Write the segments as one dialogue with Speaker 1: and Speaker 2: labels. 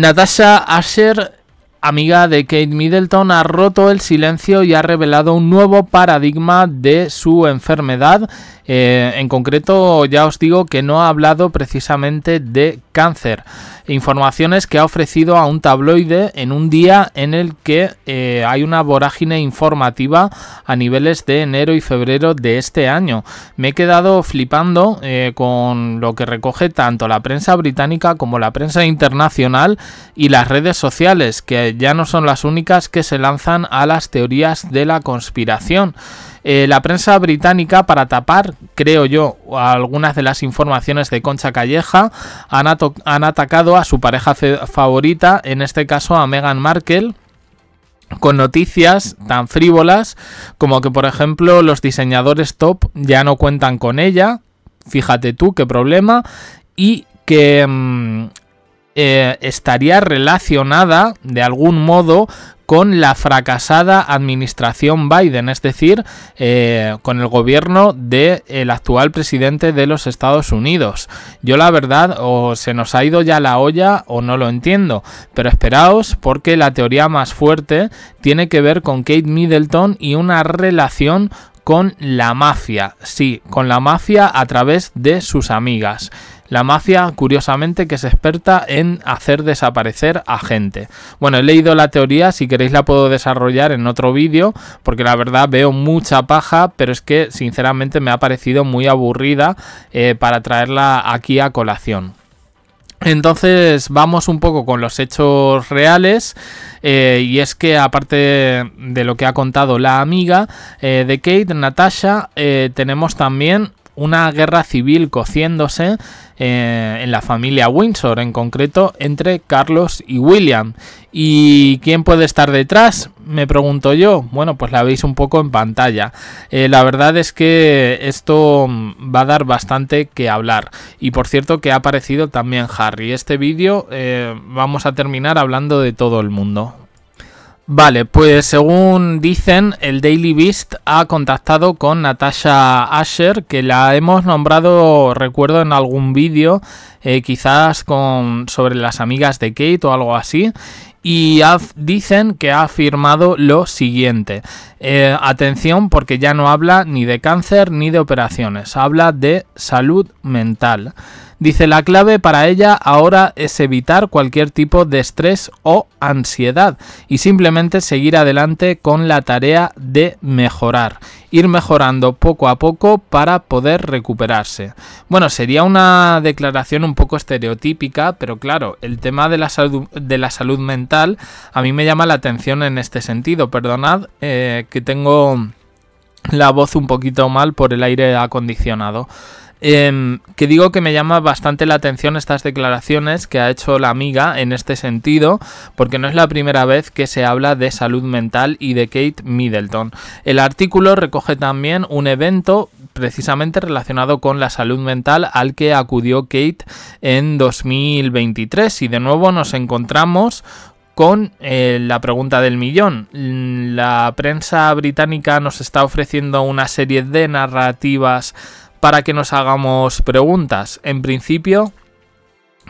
Speaker 1: Natasha Asher, amiga de Kate Middleton, ha roto el silencio y ha revelado un nuevo paradigma de su enfermedad eh, en concreto, ya os digo que no ha hablado precisamente de cáncer. Informaciones que ha ofrecido a un tabloide en un día en el que eh, hay una vorágine informativa a niveles de enero y febrero de este año. Me he quedado flipando eh, con lo que recoge tanto la prensa británica como la prensa internacional y las redes sociales, que ya no son las únicas que se lanzan a las teorías de la conspiración. Eh, la prensa británica para tapar, creo yo, algunas de las informaciones de Concha Calleja, han, atacado a su pareja favorita, en este caso a Meghan Markle con noticias tan frívolas como que por ejemplo los diseñadores top ya no cuentan con ella, fíjate tú qué problema, y que mm, eh, estaría relacionada de algún modo con la fracasada administración Biden, es decir, eh, con el gobierno del actual presidente de los Estados Unidos. Yo la verdad, o se nos ha ido ya la olla o no lo entiendo, pero esperaos porque la teoría más fuerte tiene que ver con Kate Middleton y una relación con la mafia, sí, con la mafia a través de sus amigas. La mafia, curiosamente, que es experta en hacer desaparecer a gente. Bueno, he leído la teoría, si queréis la puedo desarrollar en otro vídeo, porque la verdad veo mucha paja, pero es que sinceramente me ha parecido muy aburrida eh, para traerla aquí a colación. Entonces vamos un poco con los hechos reales eh, y es que aparte de lo que ha contado la amiga eh, de Kate, Natasha, tenemos también una guerra civil cociéndose eh, en la familia Windsor, en concreto entre Carlos y William. ¿Y quién puede estar detrás? Me pregunto yo. Bueno, pues la veis un poco en pantalla. Eh, la verdad es que esto mm, va a dar bastante que hablar. Y por cierto que ha aparecido también Harry. Este vídeo eh, vamos a terminar hablando de todo el mundo. Vale, pues según dicen, el Daily Beast ha contactado con Natasha Asher, que la hemos nombrado, recuerdo, en algún vídeo, eh, quizás con, sobre las amigas de Kate o algo así, y dicen que ha firmado lo siguiente. Eh, atención porque ya no habla ni de cáncer ni de operaciones, habla de salud mental. Dice, la clave para ella ahora es evitar cualquier tipo de estrés o ansiedad y simplemente seguir adelante con la tarea de mejorar ir mejorando poco a poco para poder recuperarse. Bueno, sería una declaración un poco estereotípica, pero claro, el tema de la salud, de la salud mental a mí me llama la atención en este sentido. Perdonad eh, que tengo la voz un poquito mal por el aire acondicionado. Em, que digo que me llama bastante la atención estas declaraciones que ha hecho la amiga en este sentido, porque no es la primera vez que se habla de salud mental y de Kate Middleton. El artículo recoge también un evento precisamente relacionado con la salud mental al que acudió Kate en 2023 y de nuevo nos encontramos con eh, la pregunta del millón. La prensa británica nos está ofreciendo una serie de narrativas para que nos hagamos preguntas. En principio,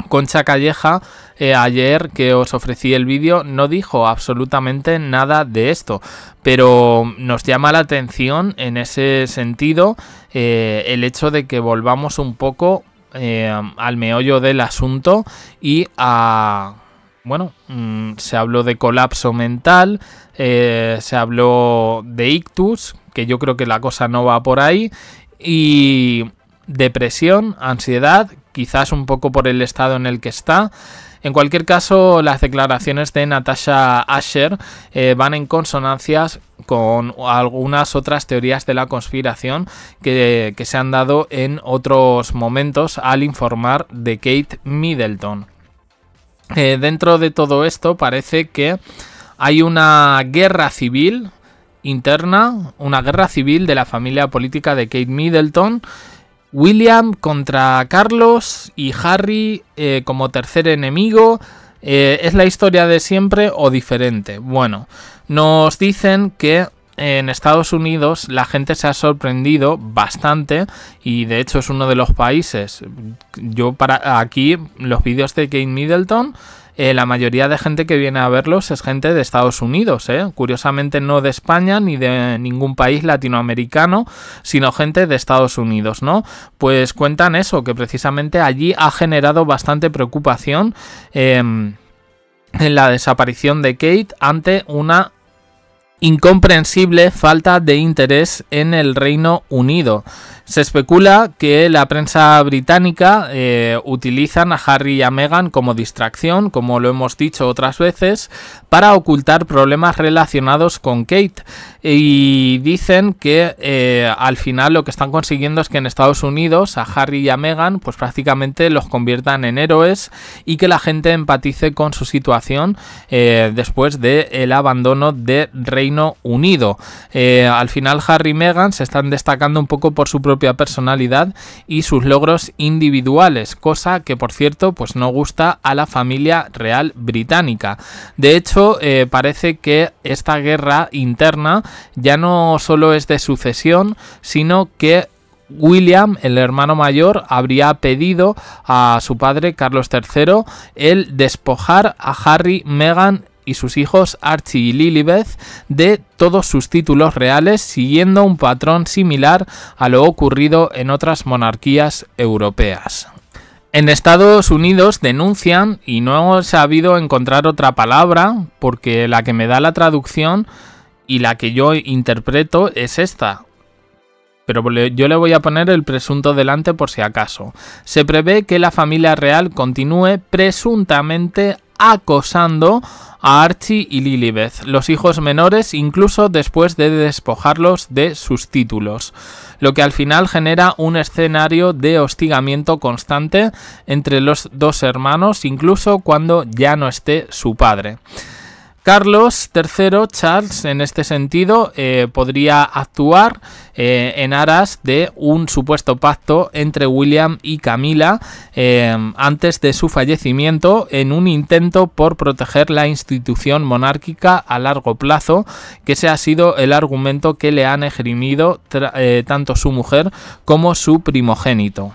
Speaker 1: Concha Calleja eh, ayer que os ofrecí el vídeo no dijo absolutamente nada de esto, pero nos llama la atención en ese sentido eh, el hecho de que volvamos un poco eh, al meollo del asunto y a... Bueno, mm, se habló de colapso mental, se habló de ictus, que yo creo que la cosa no va por ahí, y depresión, ansiedad, quizás un poco por el estado en el que está. En cualquier caso, las declaraciones de Natasha Asher eh, van en consonancias con algunas otras teorías de la conspiración que, se han dado en otros momentos al informar de Kate Middleton. Eh, dentro de todo esto parece que hay una guerra civil interna, una guerra civil de la familia política de Kate Middleton, William contra Carlos y Harry eh, como tercer enemigo. Eh, ¿Es la historia de siempre o diferente? Bueno, nos dicen que en Estados Unidos la gente se ha sorprendido bastante y de hecho es uno de los países. Yo para aquí los vídeos de Kate Middleton eh, la mayoría de gente que viene a verlos es gente de Estados Unidos, ¿eh? curiosamente no de España ni de ningún país latinoamericano, sino gente de Estados Unidos, ¿no? Pues cuentan eso, que precisamente allí ha generado bastante preocupación em, en la desaparición de Kate ante una incomprensible falta de interés en el Reino Unido. Se especula que la prensa británica eh, utilizan a Harry y a Meghan como distracción, como lo hemos dicho otras veces, para ocultar problemas relacionados con Kate. Y dicen que eh, al final lo que están consiguiendo es que en Estados Unidos a Harry y a Meghan pues prácticamente los conviertan en héroes y que la gente empatice con su situación eh, después del abandono de Reino Unido. al final Harry y Meghan se están destacando un poco por su propia personalidad y sus logros individuales, cosa que por cierto pues no gusta a la familia real británica. De hecho, eh, parece que esta guerra interna ya no solo es de sucesión, sino que William, el hermano mayor, habría pedido a su padre, Carlos III, el despojar a Harry, Meghan y sus hijos Archie y Lilibeth de todos sus títulos reales siguiendo un patrón similar a lo ocurrido en otras monarquías europeas. En Estados Unidos denuncian, y no he sabido encontrar otra palabra, porque la que me da la traducción y la que yo interpreto es esta, pero yo le voy a poner el presunto delante por si acaso. Se prevé que la familia real continúe presuntamente acosando a Archie y Lilibeth, los hijos menores, incluso después de despojarlos de sus títulos, lo que al final genera un escenario de hostigamiento constante entre los dos hermanos, incluso cuando ya no esté su padre. Carlos III, Charles, en este sentido, eh, podría actuar eh, en aras de un supuesto pacto entre William y Camila eh, antes de su fallecimiento en un intento por proteger la institución monárquica a largo plazo, que ese ha sido el argumento que le han ejercido eh, tanto su mujer como su primogénito.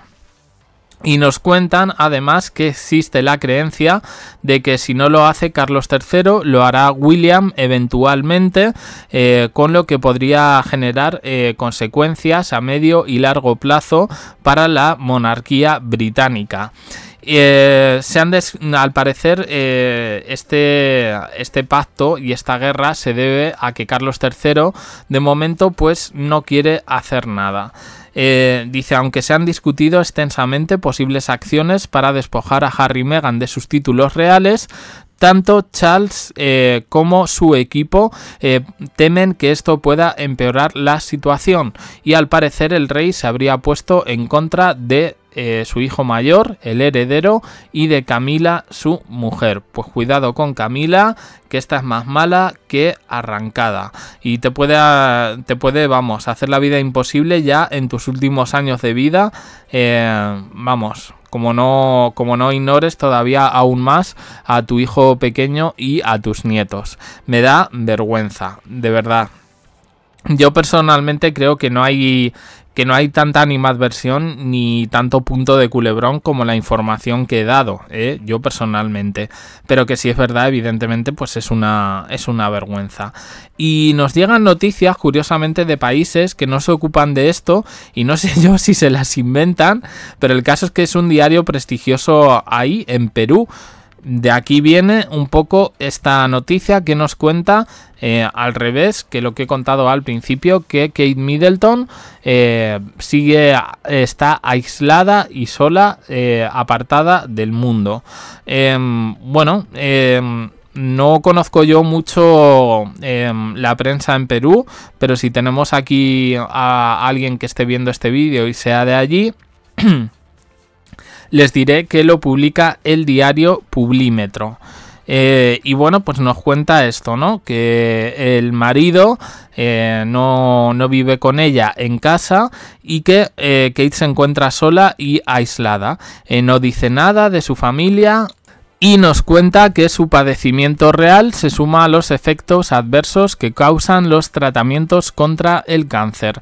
Speaker 1: Y nos cuentan además que existe la creencia de que si no lo hace Carlos III, lo hará William eventualmente, eh, con lo que podría generar eh, consecuencias a medio y largo plazo para la monarquía británica. Eh, al parecer este, este pacto y esta guerra se debe a que Carlos III de momento pues no quiere hacer nada. Eh, dice, aunque se han discutido extensamente posibles acciones para despojar a Harry Meghan de sus títulos reales, tanto Charles eh, como su equipo eh, temen que esto pueda empeorar la situación y al parecer el rey se habría puesto en contra de eh, su hijo mayor, el heredero, y de Camila, su mujer. Pues cuidado con Camila, que esta es más mala que arrancada. Y te puede, te puede vamos, hacer la vida imposible ya en tus últimos años de vida. Eh, vamos, como no, como no ignores todavía aún más a tu hijo pequeño y a tus nietos. Me da vergüenza, de verdad. Yo personalmente creo que no hay que no hay tanta animadversión ni tanto punto de culebrón como la información que he dado, ¿eh? yo personalmente, pero que si es verdad, evidentemente, pues es una, es una vergüenza. Y nos llegan noticias, curiosamente, de países que no se ocupan de esto y no sé yo si se las inventan, pero el caso es que es un diario prestigioso ahí, en Perú, de aquí viene un poco esta noticia que nos cuenta eh, al revés que lo que he contado al principio, que Kate Middleton eh, sigue, está aislada y sola, eh, apartada del mundo. Em, bueno, em, no conozco yo mucho em, la prensa en Perú, pero si tenemos aquí a alguien que esté viendo este vídeo y sea de allí, les diré que lo publica el diario Publímetro. Eh, y bueno, pues nos cuenta esto, ¿no? Que el marido eh, no, no, vive con ella en casa y que eh, Kate se encuentra sola y aislada. no dice nada de su familia, y nos cuenta que su padecimiento real se suma a los efectos adversos que causan los tratamientos contra el cáncer.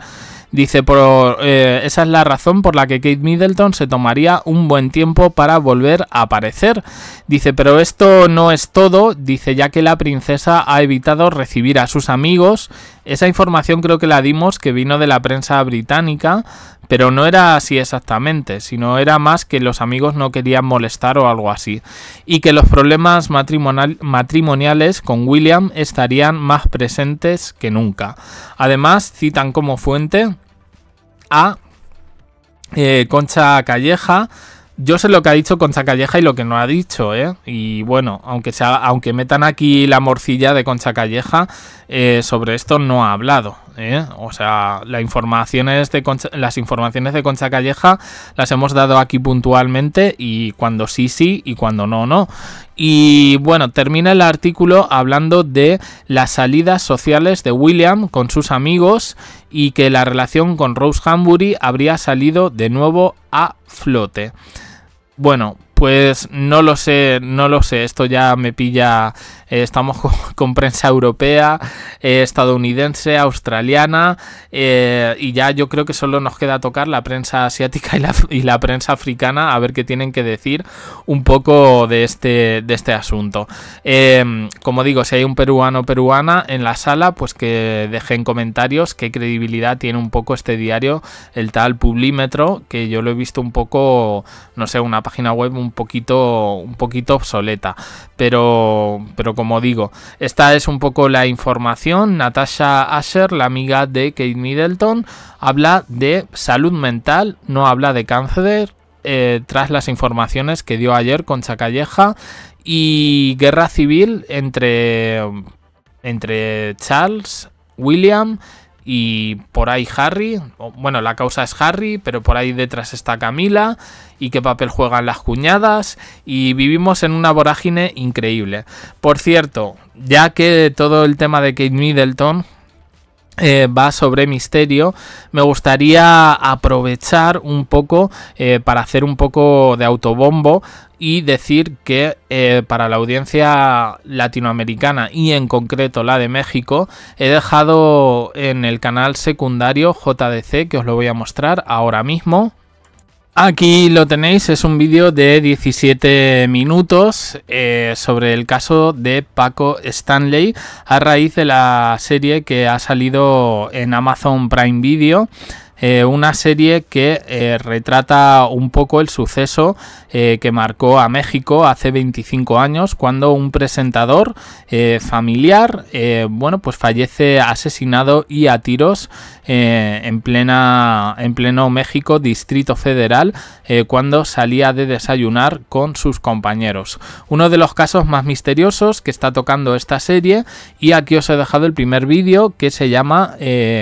Speaker 1: Dice, por, eh, esa es la razón por la que Kate Middleton se tomaría un buen tiempo para volver a aparecer. Dice, pero esto no es todo, dice, ya que la princesa ha evitado recibir a sus amigos. Esa información creo que la dimos que vino de la prensa británica, pero no era así exactamente, sino era más que los amigos no querían molestar o algo así, y que los problemas matrimonial, matrimoniales con William estarían más presentes que nunca. Además, citan como fuente eh, Concha Calleja. Yo sé lo que ha dicho Concha Calleja y lo que no ha dicho, ¿eh? Y bueno, aunque, aunque metan aquí la morcilla de Concha Calleja, eh, sobre esto no ha hablado. ¿eh? O sea, la de las informaciones de Concha Calleja las hemos dado aquí puntualmente y cuando sí, sí y cuando no, no. Y bueno, termina el artículo hablando de las salidas sociales de William con sus amigos y que la relación con Rose Hanbury habría salido de nuevo a flote. Bueno, pues no lo sé, no lo sé. Esto ya me pilla. Eh, estamos con, prensa europea, eh, estadounidense, australiana. Eh, y ya yo creo que solo nos queda tocar la prensa asiática y la, prensa africana a ver qué tienen que decir un poco de este, de este asunto. Em, como digo, si hay un peruano o peruana en la sala, pues que dejen comentarios qué credibilidad tiene un poco este diario, el tal Publímetro, que yo lo he visto un poco, no sé, una página web un poquito, un poquito obsoleta. Pero, pero como digo, esta es un poco la información. Natasha Asher, la amiga de Kate Middleton, habla de salud mental, no habla de cáncer. Eh, tras las informaciones que dio ayer con Chacalleja y guerra civil entre, entre Charles, William y por ahí Harry, bueno, la causa es Harry, pero por ahí detrás está Camila y qué papel juegan las cuñadas y vivimos en una vorágine increíble. Por cierto, ya que todo el tema de Kate Middleton, eh, va sobre misterio. Me gustaría aprovechar un poco eh, para hacer un poco de autobombo y decir que eh, para la audiencia latinoamericana y en concreto la de México he dejado en el canal secundario JDC que os lo voy a mostrar ahora mismo. Aquí lo tenéis, es un vídeo de 17 minutos eh, sobre el caso de Paco Stanley a raíz de la serie que ha salido en Amazon Prime Video eh, una serie que eh, retrata un poco el suceso eh, que marcó a México hace 25 años cuando un presentador familiar bueno pues fallece asesinado y a tiros en plena en pleno México Distrito Federal cuando salía de desayunar con sus compañeros uno de los casos más misteriosos que está tocando esta serie y aquí os he dejado el primer vídeo que se llama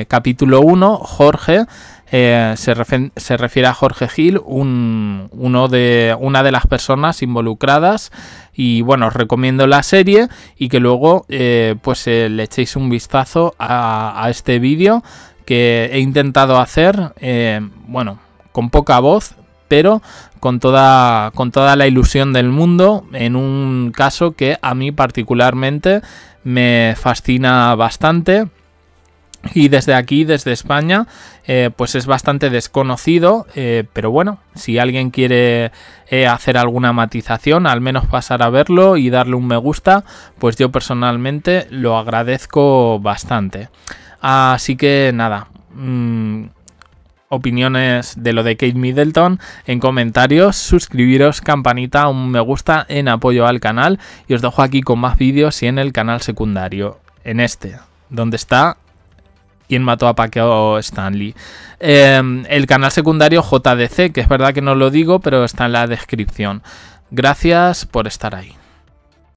Speaker 1: capítulo 1 Jorge eh, se, refiere, a Jorge Gil, uno de, una de las personas involucradas. Y bueno, os recomiendo la serie y que luego eh, pues eh, le echéis un vistazo a, este vídeo que he intentado hacer, bueno, con poca voz, pero con con toda la ilusión del mundo en un caso que a mí particularmente me fascina bastante y desde aquí, desde España, eh, pues es bastante desconocido, eh, pero bueno, si alguien quiere eh, hacer alguna matización, al menos pasar a verlo y darle un me gusta, pues yo personalmente lo agradezco bastante. Así que nada, mm, opiniones de lo de Kate Middleton en comentarios, suscribiros, campanita, un me gusta en apoyo al canal y os dejo aquí con más vídeos y en el canal secundario, en este, donde está quién mató a o Stanley. Em, el canal secundario JDC, que es verdad que no lo digo, pero está en la descripción. Gracias por estar ahí.